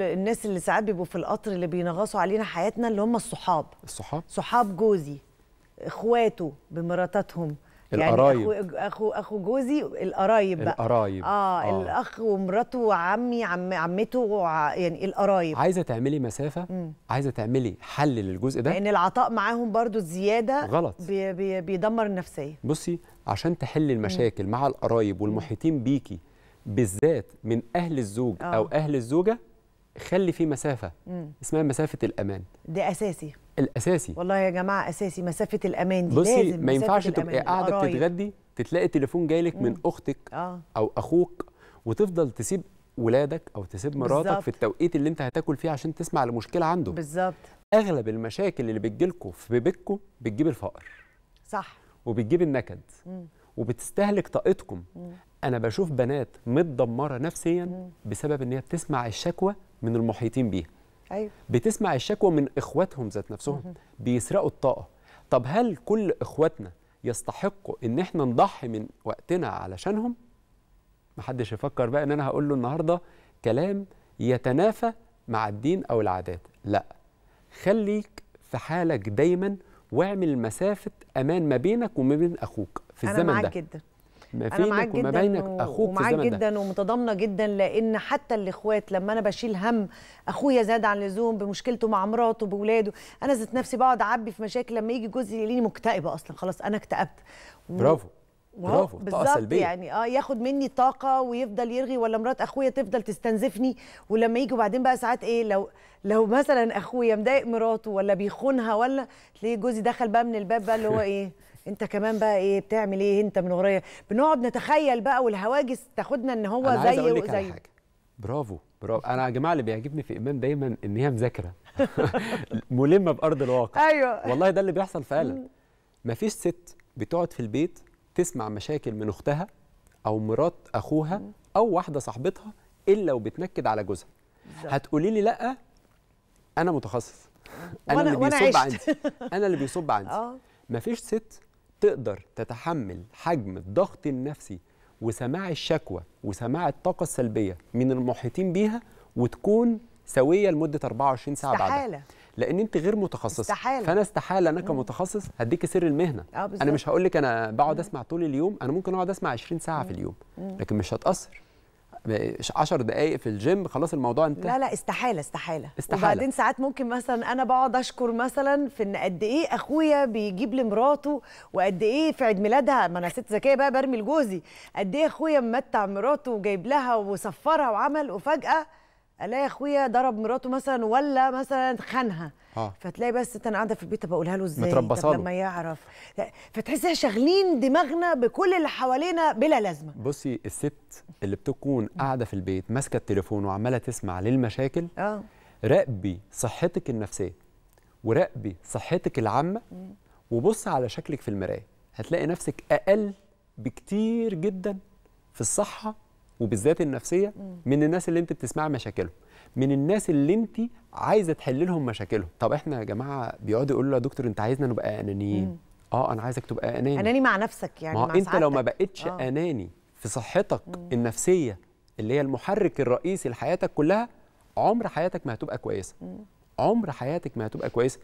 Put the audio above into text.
الناس اللي ساعات بيبقوا في القطر اللي بينغصوا علينا حياتنا اللي هم الصحاب الصحاب صحاب جوزي اخواته بمراتاتهم يعني القرايب يعني اخو اخو اخو جوزي القرايب بقى القرايب آه, اه الاخ ومراته وعمي عم عمته وع... يعني القرايب عايزه تعملي مسافه مم. عايزه تعملي حل للجزء ده لان العطاء معاهم برضو زياده غلط بي بي بيدمر النفسيه بصي عشان تحلي المشاكل مم. مع القرايب والمحيطين بيكي بالذات من اهل الزوج آه. او اهل الزوجه خلي في مسافه مم. اسمها مسافه الامان ده اساسي الاساسي والله يا جماعه اساسي مسافه الامان دي بصي لازم ما ينفعش تبقي قاعده بتتغدي تتلاقي تليفون جايلك من اختك آه. او اخوك وتفضل تسيب ولادك او تسيب مراتك بالزبط. في التوقيت اللي انت هتاكل فيه عشان تسمع لمشكله عنده بالظبط اغلب المشاكل اللي بتجيلكوا في بيتكم بتجيب الفقر صح وبتجيب النكد مم. وبتستهلك طاقتكم مم. انا بشوف بنات متدمره نفسيا مم. بسبب ان هي بتسمع الشكوى من المحيطين بيها أيوة. بتسمع الشكوى من اخواتهم ذات نفسهم بيسرقوا الطاقه طب هل كل اخواتنا يستحقوا ان احنا نضحي من وقتنا علشانهم محدش يفكر بقى ان انا هقول له النهارده كلام يتنافى مع الدين او العادات لا خليك في حالك دايما واعمل مسافه امان ما بينك وما بين اخوك في الزمن ده أنا معاك جدا ما بينك وما بينك اخوك في الزمن جدا ده. ومتضامنه جدا لان حتى الاخوات لما انا بشيل هم اخويا زاد عن اللزوم بمشكلته مع مراته باولاده انا ذات نفسي بقعد اعبي في مشاكل لما يجي جوزي يلاقيني مكتئبه اصلا خلاص انا اكتئبت و... برافو برافو طاقه يعني اه ياخد مني طاقه ويفضل يرغي ولا مرات اخويا تفضل تستنزفني ولما يجي بعدين بقى ساعات ايه لو لو مثلا اخويا مضايق مراته ولا بيخونها ولا تلاقي جوزي دخل بقى من الباب بقى اللي هو ايه انت كمان بقى ايه بتعمل ايه انت من غريه بنقعد نتخيل بقى والهواجس تاخدنا ان هو أنا زي وزي برافو برافو انا يا جماعه اللي بيعجبني في ايمان دايما ان هي مذاكره ملمه بارض الواقع ايوه والله ده اللي بيحصل فعلا مفيش ست بتقعد في البيت تسمع مشاكل من اختها او مرات اخوها او واحده صاحبتها الا وبتنكد على جوزها هتقولي لي لا انا متخصص انا اللي بيصب عندي انا اللي بيصب عندي آه. مفيش ست تقدر تتحمل حجم الضغط النفسي وسماع الشكوى وسماع الطاقة السلبية من المحيطين بيها وتكون سوية لمدة 24 ساعة استحالة. بعدها لأن أنت غير متخصصة استحالة. فأنا استحالة أنا كمتخصص هديك سر المهنة آه، أنا مش هقول لك أنا بقعد أسمع طول اليوم أنا ممكن أقعد أسمع 20 ساعة في اليوم لكن مش هتأثر 10 دقائق في الجيم خلاص الموضوع انتهى لا لا استحاله استحاله استحاله وبعدين ساعات ممكن مثلا انا بقعد اشكر مثلا في ان قد ايه اخويا بيجيب لمراته وقد ايه في عيد ميلادها ما انا ست ذكيه بقى برمي لجوزي قد ايه اخويا ممتع مراته وجايب لها وسفرها وعمل وفجاه الاقي اخويا ضرب مراته مثلا ولا مثلا خانها آه. فتلاقي بس انا قاعده في البيت بقولها له ازاي طب لما يعرف فتحسها شاغلين دماغنا بكل اللي حوالينا بلا لازمه بصي الست اللي بتكون قاعده في البيت ماسكه التليفون وعماله تسمع للمشاكل اه راقبي صحتك النفسيه وراقبي صحتك العامه وبص على شكلك في المرايه هتلاقي نفسك اقل بكتير جدا في الصحه وبالذات النفسيه من الناس اللي انت بتسمع مشاكلهم من الناس اللي انت عايزه تحل لهم مشاكلهم طب احنا يا جماعه بيقعدوا يقولوا يا دكتور انت عايزنا نبقى انانيين اه انا عايزك تبقى اناني اناني مع نفسك يعني ما مع انت لو ما بقتش آه. اناني في صحتك مم. النفسيه اللي هي المحرك الرئيسي لحياتك كلها عمر حياتك ما هتبقى كويسه عمر حياتك ما هتبقى كويسه